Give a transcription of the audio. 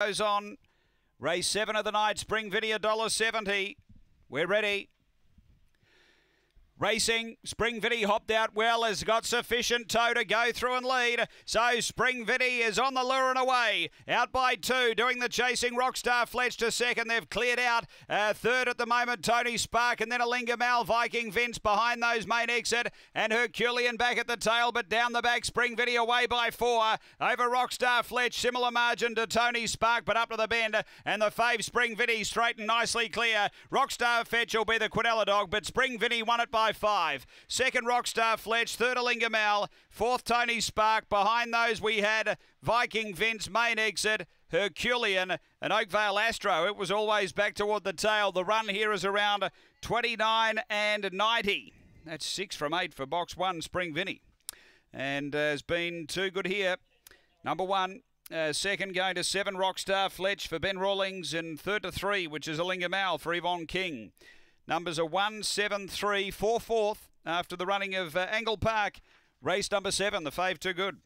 goes on. Race seven of the night, Spring dollar $1.70. We're ready. Racing, Spring Vitty hopped out well, has got sufficient toe to go through and lead. So Spring Vitty is on the lure and away. Out by two, doing the chasing Rockstar Fletch to second. They've cleared out uh, third at the moment, Tony Spark, and then a Lingamal Viking Vince behind those main exit, and Herculean back at the tail, but down the back, Spring Vitty away by four. Over Rockstar Fletch, similar margin to Tony Spark, but up to the bend, and the fave Spring Vitty straight and nicely clear. Rockstar Fetch will be the Quinella dog, but Spring Vitty won it by by five. Second Rockstar Fletch, third Alingamal, fourth Tony Spark. Behind those we had Viking Vince, main exit, Herculean and Oakvale Astro. It was always back toward the tail. The run here is around 29 and 90. That's six from eight for box one, Spring Vinny. And uh, has been too good here. Number one, uh, second going to seven Rockstar Fletch for Ben Rawlings and third to three, which is Alingamal for Yvonne King. Numbers are 1, 7, 3, 4 fourth after the running of uh, Angle Park. Race number 7, the fave too good.